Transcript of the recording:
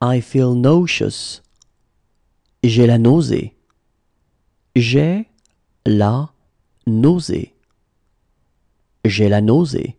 I feel nauseous. J'ai la nausée. J'ai la nausée. J'ai la nausée.